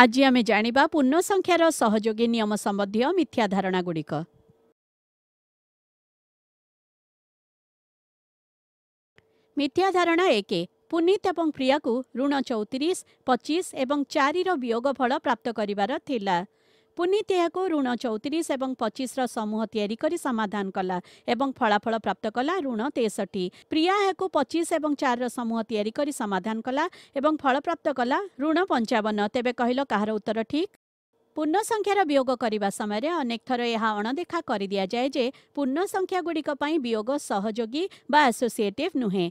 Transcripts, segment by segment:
ଆଜି ଆମେ ଜାଣିବା ପୂର୍ଣ୍ଣ ସଂଖ୍ୟାର ସହଯୋଗୀ ନିୟମ ସମ୍ବନ୍ଧୀୟ ମିଥ୍ୟା ଧାରଣାଗୁଡ଼ିକ ମିଥ୍ୟା ଧାରଣା ଏକ ପୁନିତ ଏବଂ ପ୍ରିୟାକୁ ଋଣ ଚଉତିରିଶ ପଚିଶ ଏବଂ ଚାରିର ବିୟୋଗଫଳ ପ୍ରାପ୍ତ କରିବାର ଥିଲା ପୁନୀତ୍ ଏହାକୁ ଋଣ ଚଉତିରିଶ ଏବଂ ପଚିଶର ସମୂହ ତିଆରି କରି ସମାଧାନ କଲା ଏବଂ ଫଳାଫଳ ପ୍ରାପ୍ତ କଲା ଋଣ ତେଷଠି ପ୍ରିୟା ଏହାକୁ ପଚିଶ ଏବଂ ଚାରିର ସମୂହ ତିଆରି କରି ସମାଧାନ କଲା ଏବଂ ଫଳପ୍ରାପ୍ତ କଲା ଋଣ ପଞ୍ଚାବନ ତେବେ କହିଲ କାହାର ଉତ୍ତର ଠିକ୍ ପୂର୍ଣ୍ଣ ସଂଖ୍ୟାର ବିୟୋଗ କରିବା ସମୟରେ ଅନେକ ଥର ଏହା ଅଣଦେଖା କରିଦିଆଯାଏ ଯେ ପୂର୍ଣ୍ଣ ସଂଖ୍ୟାଗୁଡ଼ିକ ପାଇଁ ବିୟୋଗ ସହଯୋଗୀ ବା ଆସୋସିଏଟିଭ୍ ନୁହେଁ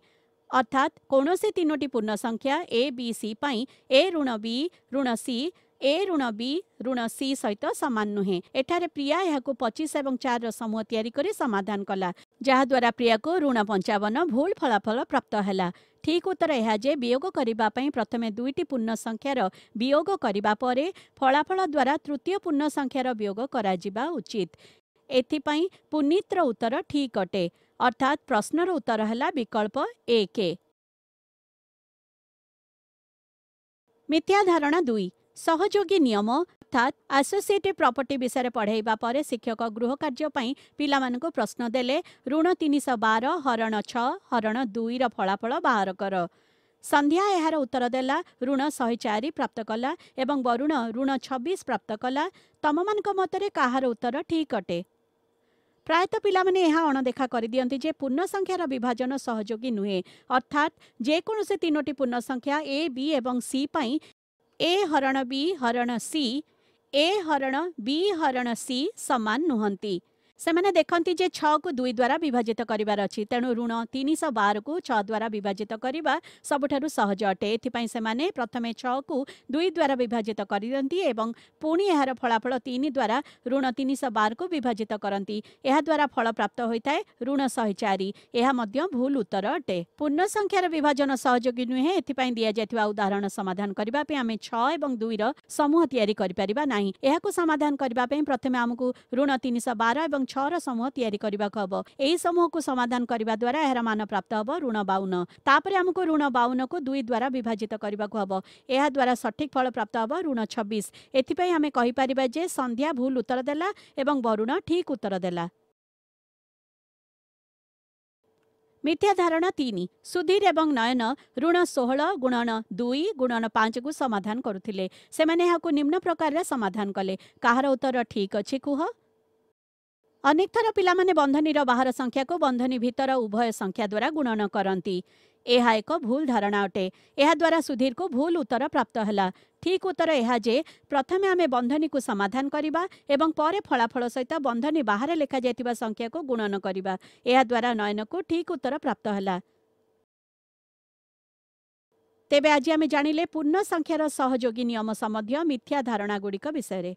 ଅର୍ଥାତ୍ କୌଣସି ତିନୋଟି ପୂର୍ଣ୍ଣ ସଂଖ୍ୟା ଏ ବି ସି ପାଇଁ ଏ ଋଣ ବି ଋଣ ସି ଏ ଋଣ ବି ଋଣ ସି ସହିତ ସମାନ ନୁହେଁ ଏଠାରେ ପ୍ରିୟା ଏହାକୁ ପଚିଶ ଏବଂ ଚାରିର ସମୂହ ତିଆରି କରି ସମାଧାନ କଲା ଯାହାଦ୍ୱାରା ପ୍ରିୟାକୁ ଋଣ ପଞ୍ଚାବନ ଭୁଲ ଫଳାଫଳ ପ୍ରାପ୍ତ ହେଲା ଠିକ୍ ଉତ୍ତର ଏହା ଯେ ବିୟୋଗ କରିବା ପାଇଁ ପ୍ରଥମେ ଦୁଇଟି ପୂର୍ଣ୍ଣ ସଂଖ୍ୟାର ବିୟୋଗ କରିବା ପରେ ଫଳାଫଳ ଦ୍ୱାରା ତୃତୀୟ ପୂର୍ଣ୍ଣ ସଂଖ୍ୟାର ବିୟୋଗ କରାଯିବା ଉଚିତ ଏଥିପାଇଁ ପୁନିତ୍ର ଉତ୍ତର ଠିକ୍ ଅଟେ ଅର୍ଥାତ୍ ପ୍ରଶ୍ନର ଉତ୍ତର ହେଲା ବିକଳ୍ପ ଏକ ମିଥ୍ୟା ଦୁଇ सहयोगी नियम अर्थात् आसोसिएटेड प्रपर्टी विषय पढाइ शिक्षक गृह कर्ज्यो पिला प्रश्न देले ऋण तिन श बार हरण छ हर दुईरो बाहर कर संध्या यहाँ उत्तर देला ऋण शारी प्राप्त कला एवं वरुण ऋण छब्बिस प्राप्त कला कहार उत्तर ठीक अटे प्रायत पहि अणदेखा गरिदिन्छ पूर्णसङ्ख्य विभाजन सहयोगी नुहे अर्थात नुहेँ पूर्ण संख्या ए बी एवं सी वि ए हरण बी हरण सी ए हरण बी हरण सी सामान नुहति ସେମାନେ ଦେଖନ୍ତି ଯେ ଛଅକୁ ଦୁଇ ଦ୍ୱାରା ବିଭାଜିତ କରିବାର ଅଛି ତେଣୁ ଋଣ ତିନିଶହ ବାରକୁ ଛଅ ଦ୍ୱାରା ବିଭାଜିତ କରିବା ସବୁଠାରୁ ସହଜ ଅଟେ ଏଥିପାଇଁ ସେମାନେ ପ୍ରଥମେ ଛଅକୁ ଦୁଇ ଦ୍ୱାରା ବିଭାଜିତ କରିଦିଅନ୍ତି ଏବଂ ପୁଣି ଏହାର ଫଳାଫଳ ତିନି ଦ୍ୱାରା ଋଣ ତିନିଶହ ବାରକୁ ବିଭାଜିତ କରନ୍ତି ଏହାଦ୍ୱାରା ଫଳ ପ୍ରାପ୍ତ ହୋଇଥାଏ ଋଣ ଶହେ ଚାରି ଏହା ମଧ୍ୟ ଭୁଲ ଉତ୍ତର ଅଟେ ପୂର୍ଣ୍ଣ ସଂଖ୍ୟାର ବିଭାଜନ ସହଯୋଗୀ ନୁହେଁ ଏଥିପାଇଁ ଦିଆଯାଇଥିବା ଉଦାହରଣ ସମାଧାନ କରିବା ପାଇଁ ଆମେ ଛଅ ଏବଂ ଦୁଇର ସମୂହ ତିଆରି କରିପାରିବା ନାହିଁ ଏହାକୁ ସମାଧାନ କରିବା ପାଇଁ ପ୍ରଥମେ ଆମକୁ ଋଣ ତିନିଶହ ବାର ଏବଂ ଛଅର ସମୂହ ତିଆରି କରିବାକୁ ହେବ ଏହି ସମୂହକୁ ସମାଧାନ କରିବା ଦ୍ୱାରା ଏହାର ମାନ ପ୍ରାପ୍ତ ହେବ ଋଣ ବାଉନ ତାପରେ ଆମକୁ ଋଣ ବାଉନକୁ ଦୁଇ ଦ୍ୱାରା ବିଭାଜିତ କରିବାକୁ ହେବ ଏହାଦ୍ୱାରା ସଠିକ୍ ଫଳ ପ୍ରାପ୍ତ ହେବ ଋଣ ଛବିଶ ଏଥିପାଇଁ ଆମେ କହିପାରିବା ଯେ ସନ୍ଧ୍ୟା ଭୁଲ ଉତ୍ତର ଦେଲା ଏବଂ ବରୁଣ ଠିକ୍ ଉତ୍ତର ଦେଲା ମିଥ୍ୟାଧାରଣା ତିନି ସୁଧୀର ଏବଂ ନୟନ ଋଣ ଷୋହଳ ଗୁଣନ ଦୁଇ ଗୁଣନ ପାଞ୍ଚକୁ ସମାଧାନ କରୁଥିଲେ ସେମାନେ ଏହାକୁ ନିମ୍ନ ପ୍ରକାରରେ ସମାଧାନ କଲେ କାହାର ଉତ୍ତର ଠିକ୍ ଅଛି କୁହ ଅନେକ ଥର ପିଲାମାନେ ବନ୍ଧନୀର ବାହାର ସଂଖ୍ୟାକୁ ବନ୍ଧନୀ ଭିତର ଉଭୟ ସଂଖ୍ୟା ଦ୍ୱାରା ଗୁଣନ କରନ୍ତି ଏହା ଏକ ଭୁଲ ଧାରଣା ଅଟେ ଏହାଦ୍ୱାରା ସୁଧୀରକୁ ଭୁଲ ଉତ୍ତର ପ୍ରାପ୍ତ ହେଲା ଠିକ୍ ଉତ୍ତର ଏହା ଯେ ପ୍ରଥମେ ଆମେ ବନ୍ଧନୀକୁ ସମାଧାନ କରିବା ଏବଂ ପରେ ଫଳାଫଳ ସହିତ ବନ୍ଧନୀ ବାହାରେ ଲେଖାଯାଇଥିବା ସଂଖ୍ୟାକୁ ଗୁଣନ କରିବା ଏହାଦ୍ୱାରା ନୟନକୁ ଠିକ୍ ଉତ୍ତର ପ୍ରାପ୍ତ ହେଲା ତେବେ ଆଜି ଆମେ ଜାଣିଲେ ପୂର୍ଣ୍ଣ ସଂଖ୍ୟାର ସହଯୋଗୀ ନିୟମ ସମ୍ବନ୍ଧୀୟ ମିଥ୍ୟା ଧାରଣାଗୁଡ଼ିକ ବିଷୟରେ